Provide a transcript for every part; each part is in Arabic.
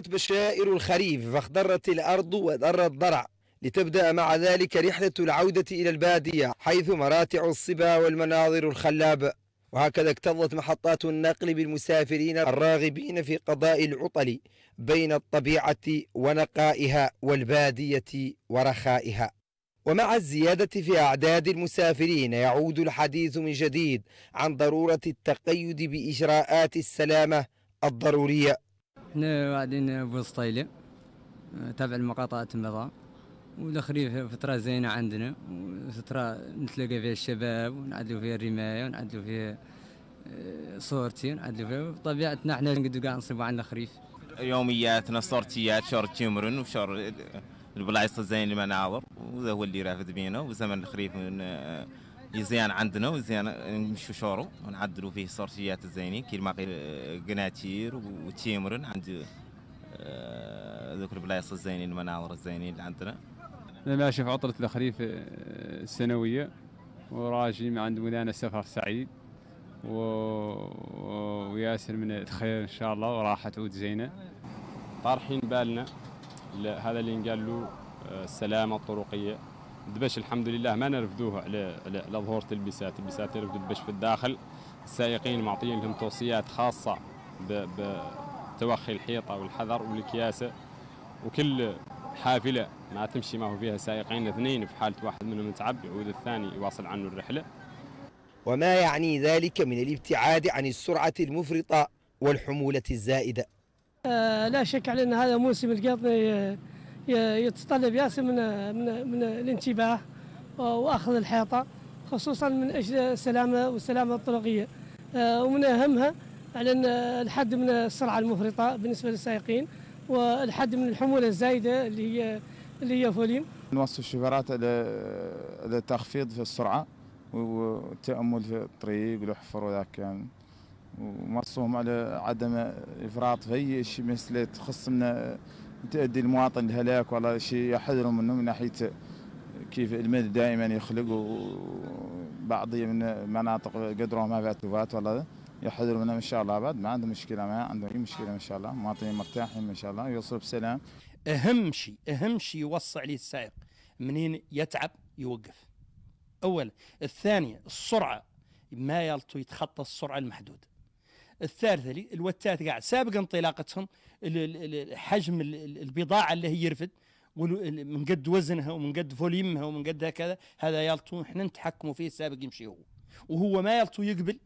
بشائر الخريف فاخضرت الأرض وذر الضرع لتبدأ مع ذلك رحلة العودة إلى البادية حيث مراتع الصبا والمناظر الخلابة وهكذا اكتظت محطات النقل بالمسافرين الراغبين في قضاء العطل بين الطبيعة ونقائها والبادية ورخائها ومع الزيادة في أعداد المسافرين يعود الحديث من جديد عن ضرورة التقيد بإجراءات السلامة الضرورية احنا قاعدين بوسطيلة تابع المقاطعة النظام والخريف فترة زينة عندنا وفترة نتلاقى فيها الشباب ونعدلوا فيها الرماية ونعدلوا فيها آه، صورتي ونعدلوا فيها بطبيعتنا احنا نقدروا كاع نصيبوا عندنا خريف يومياتنا صورتيات شهر تيمرن وشهر البلايص الزين المناظر وهذا هو اللي رافد بينا وزمن الخريف يزيان عندنا ويزيان نمشيو شورو ونعدلو فيه الصورتيات الزينين كيما باقي آه، قناتير وتيمرن عند آه، ذوك البلايص الزينين المناظر الزينين اللي عندنا انا اشوف عطله الخريف آه، السنويه وراجي من عند مولانا سفر سعيد و... وياسر من الخير ان شاء الله وراحه تعود زينه طارحين بالنا هذا اللي نقال له السلامه الطرقيه دبش الحمد لله ما نرفدوه على على ظهور تلبسات تلبسات يرفدوا دبش في الداخل السائقين معطيين لهم توصيات خاصه بتوخي الحيطه والحذر والكياسه وكل حافله ما تمشي ما هو فيها سائقين اثنين في حاله واحد منهم متعب يعود الثاني يواصل عنه الرحله وما يعني ذلك من الابتعاد عن السرعه المفرطه والحموله الزائده آه لا شك على ان هذا موسم القطن آه، يتطلب ياسر من من من الانتباه واخذ الحيطه خصوصا من اجل السلامه والسلامه الطرقيه آه، ومن اهمها على الحد من السرعه المفرطه بالنسبه للسائقين والحد من الحموله الزايده اللي هي اللي هي فوليم نوصل الشفرات على على تخفيض في السرعه والتامل في الطريق والحفر وذاك يعني ومرسوم على عدم افراط في اي شيء مثل تخص من تؤدي المواطن لهلاك والله شيء يحذر منه من ناحيه كيف المد دائما يخلق وبعض من مناطق قدرهم ما فيها تفات والله يحذر منهم ان شاء الله بعد ما عندهم مشكله ما عندهم اي مشكله ان شاء الله مواطنين مرتاحين ان شاء الله يوصلوا بسلام اهم شيء اهم شيء يوصي عليه السائق منين يتعب يوقف اولا الثانيه السرعه ما يلطو يتخطى السرعه المحدوده الثالثة الوتات قاعد سابق انطلاقتهم حجم البضاعة اللي هي يرفد من قد وزنها ومن قد فوليمها ومن قد هكذا هذا يلطو احنا نتحكموا فيه السابق يمشي هو وهو ما يلطو يقبل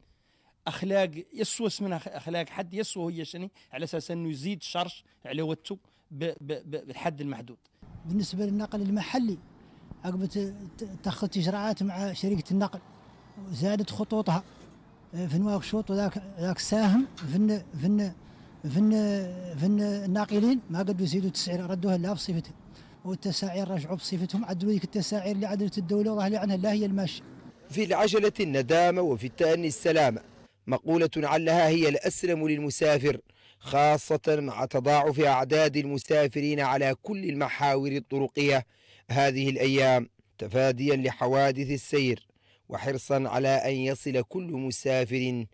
اخلاق يسوس من اخلاق حد يسوى هي شني على اساس انه يزيد شرش على وتو بالحد المحدود بالنسبه للنقل المحلي عقب اتخذت اجراءات مع شركه النقل زادت خطوطها في نواكشوط وذاك ذاك ساهم في في في في الناقلين ما قدوا يزيدوا التسعير ردوها لا بصفتها والتساعير رجعوا بصفتهم عدلوا ذيك التساعير اللي عدلت الدوله وراهلي عنها لا هي الماشيه. في العجله الندامه وفي التاني السلامه مقوله علها هي الاسلم للمسافر خاصه مع تضاعف اعداد المسافرين على كل المحاور الطرقيه هذه الايام تفاديا لحوادث السير وحرصا على أن يصل كل مسافر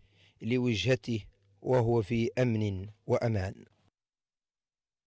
لوجهته وهو في أمن وأمان